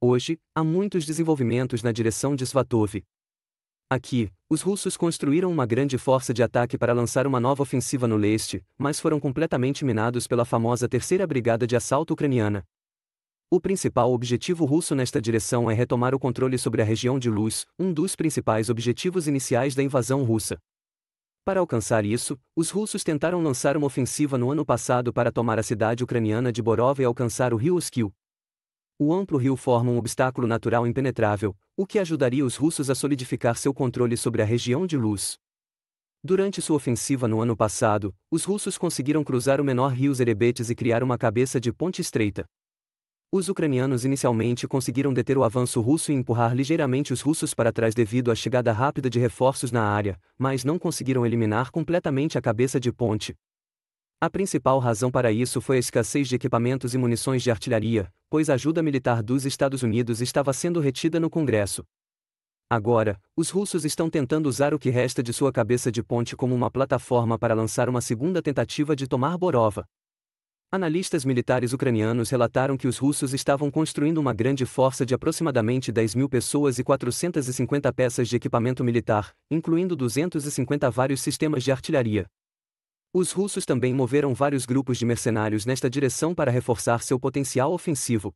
Hoje, há muitos desenvolvimentos na direção de Svatov. Aqui, os russos construíram uma grande força de ataque para lançar uma nova ofensiva no leste, mas foram completamente minados pela famosa Terceira Brigada de Assalto Ucraniana. O principal objetivo russo nesta direção é retomar o controle sobre a região de Luz, um dos principais objetivos iniciais da invasão russa. Para alcançar isso, os russos tentaram lançar uma ofensiva no ano passado para tomar a cidade ucraniana de Borov e alcançar o rio Uskil. O amplo rio forma um obstáculo natural impenetrável, o que ajudaria os russos a solidificar seu controle sobre a região de Luz. Durante sua ofensiva no ano passado, os russos conseguiram cruzar o menor rio Zerebetes e criar uma cabeça de ponte estreita. Os ucranianos inicialmente conseguiram deter o avanço russo e empurrar ligeiramente os russos para trás devido à chegada rápida de reforços na área, mas não conseguiram eliminar completamente a cabeça de ponte. A principal razão para isso foi a escassez de equipamentos e munições de artilharia, pois a ajuda militar dos Estados Unidos estava sendo retida no Congresso. Agora, os russos estão tentando usar o que resta de sua cabeça de ponte como uma plataforma para lançar uma segunda tentativa de tomar Borova. Analistas militares ucranianos relataram que os russos estavam construindo uma grande força de aproximadamente 10 mil pessoas e 450 peças de equipamento militar, incluindo 250 vários sistemas de artilharia, os russos também moveram vários grupos de mercenários nesta direção para reforçar seu potencial ofensivo.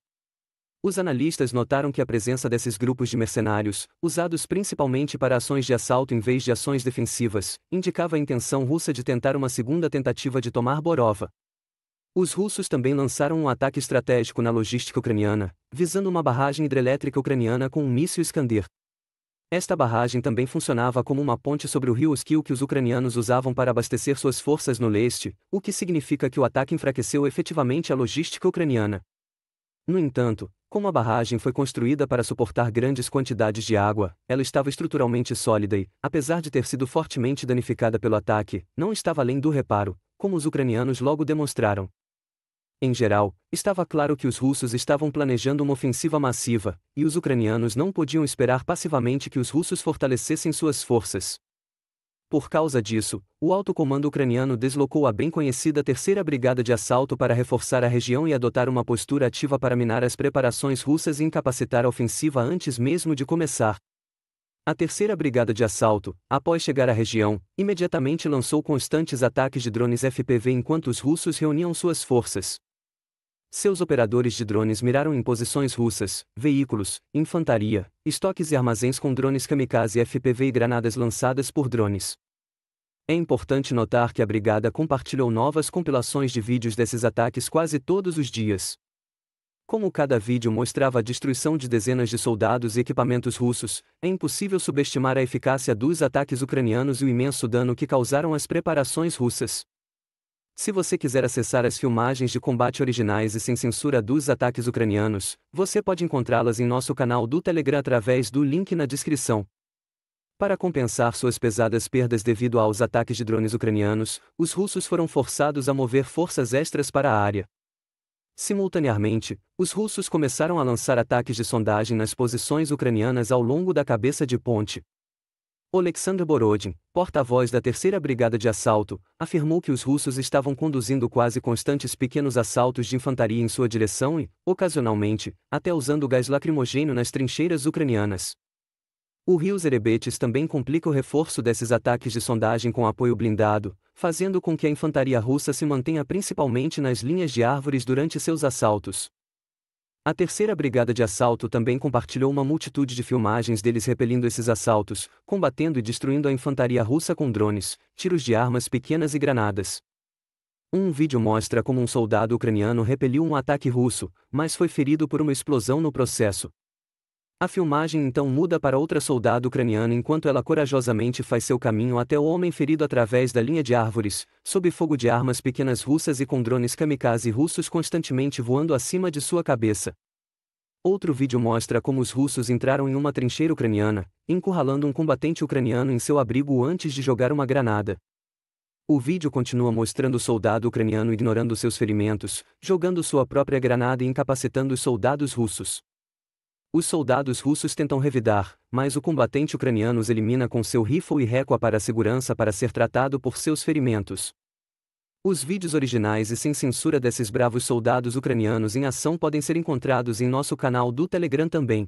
Os analistas notaram que a presença desses grupos de mercenários, usados principalmente para ações de assalto em vez de ações defensivas, indicava a intenção russa de tentar uma segunda tentativa de tomar Borova. Os russos também lançaram um ataque estratégico na logística ucraniana, visando uma barragem hidrelétrica ucraniana com um míssil Iskander. Esta barragem também funcionava como uma ponte sobre o rio Uskil que os ucranianos usavam para abastecer suas forças no leste, o que significa que o ataque enfraqueceu efetivamente a logística ucraniana. No entanto, como a barragem foi construída para suportar grandes quantidades de água, ela estava estruturalmente sólida e, apesar de ter sido fortemente danificada pelo ataque, não estava além do reparo, como os ucranianos logo demonstraram. Em geral, estava claro que os russos estavam planejando uma ofensiva massiva, e os ucranianos não podiam esperar passivamente que os russos fortalecessem suas forças. Por causa disso, o alto comando ucraniano deslocou a bem conhecida Terceira Brigada de Assalto para reforçar a região e adotar uma postura ativa para minar as preparações russas e incapacitar a ofensiva antes mesmo de começar. A terceira brigada de assalto, após chegar à região, imediatamente lançou constantes ataques de drones FPV enquanto os russos reuniam suas forças seus operadores de drones miraram em posições russas, veículos, infantaria, estoques e armazéns com drones kamikaze FPV e granadas lançadas por drones. É importante notar que a brigada compartilhou novas compilações de vídeos desses ataques quase todos os dias. Como cada vídeo mostrava a destruição de dezenas de soldados e equipamentos russos, é impossível subestimar a eficácia dos ataques ucranianos e o imenso dano que causaram às preparações russas. Se você quiser acessar as filmagens de combate originais e sem censura dos ataques ucranianos, você pode encontrá-las em nosso canal do Telegram através do link na descrição. Para compensar suas pesadas perdas devido aos ataques de drones ucranianos, os russos foram forçados a mover forças extras para a área. Simultaneamente, os russos começaram a lançar ataques de sondagem nas posições ucranianas ao longo da cabeça de ponte, Oleksandr Borodin, porta-voz da Terceira Brigada de Assalto, afirmou que os russos estavam conduzindo quase constantes pequenos assaltos de infantaria em sua direção e, ocasionalmente, até usando gás lacrimogênio nas trincheiras ucranianas. O rio Zerebetes também complica o reforço desses ataques de sondagem com apoio blindado, fazendo com que a infantaria russa se mantenha principalmente nas linhas de árvores durante seus assaltos. A terceira brigada de assalto também compartilhou uma multitude de filmagens deles repelindo esses assaltos, combatendo e destruindo a infantaria russa com drones, tiros de armas pequenas e granadas. Um vídeo mostra como um soldado ucraniano repeliu um ataque russo, mas foi ferido por uma explosão no processo, a filmagem então muda para outra soldada ucraniana enquanto ela corajosamente faz seu caminho até o homem ferido através da linha de árvores, sob fogo de armas pequenas russas e com drones kamikaze russos constantemente voando acima de sua cabeça. Outro vídeo mostra como os russos entraram em uma trincheira ucraniana, encurralando um combatente ucraniano em seu abrigo antes de jogar uma granada. O vídeo continua mostrando o soldado ucraniano ignorando seus ferimentos, jogando sua própria granada e incapacitando os soldados russos. Os soldados russos tentam revidar, mas o combatente ucraniano os elimina com seu rifle e recua para a segurança para ser tratado por seus ferimentos. Os vídeos originais e sem censura desses bravos soldados ucranianos em ação podem ser encontrados em nosso canal do Telegram também.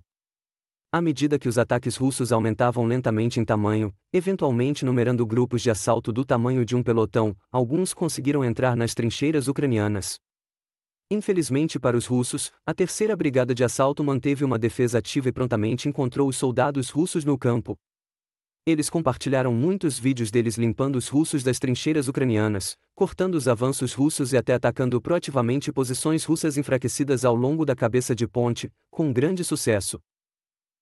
À medida que os ataques russos aumentavam lentamente em tamanho, eventualmente numerando grupos de assalto do tamanho de um pelotão, alguns conseguiram entrar nas trincheiras ucranianas. Infelizmente para os russos, a terceira brigada de assalto manteve uma defesa ativa e prontamente encontrou os soldados russos no campo. Eles compartilharam muitos vídeos deles limpando os russos das trincheiras ucranianas, cortando os avanços russos e até atacando proativamente posições russas enfraquecidas ao longo da cabeça de ponte, com grande sucesso.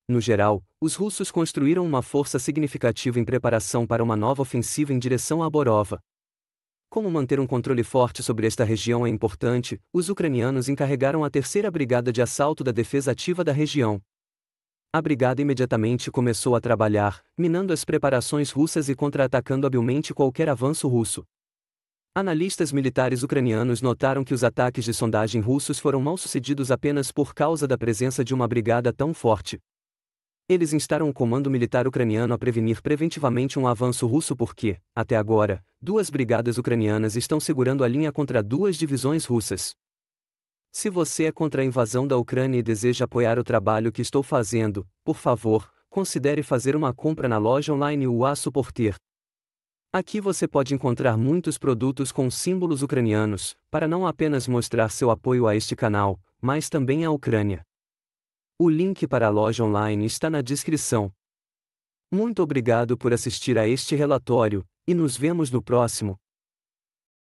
No geral, os russos construíram uma força significativa em preparação para uma nova ofensiva em direção a Borova. Como manter um controle forte sobre esta região é importante, os ucranianos encarregaram a terceira brigada de assalto da defesa ativa da região. A brigada imediatamente começou a trabalhar, minando as preparações russas e contra-atacando habilmente qualquer avanço russo. Analistas militares ucranianos notaram que os ataques de sondagem russos foram mal sucedidos apenas por causa da presença de uma brigada tão forte. Eles instaram o comando militar ucraniano a prevenir preventivamente um avanço russo porque, até agora, duas brigadas ucranianas estão segurando a linha contra duas divisões russas. Se você é contra a invasão da Ucrânia e deseja apoiar o trabalho que estou fazendo, por favor, considere fazer uma compra na loja online UA Suporter. Aqui você pode encontrar muitos produtos com símbolos ucranianos, para não apenas mostrar seu apoio a este canal, mas também à Ucrânia. O link para a loja online está na descrição. Muito obrigado por assistir a este relatório, e nos vemos no próximo.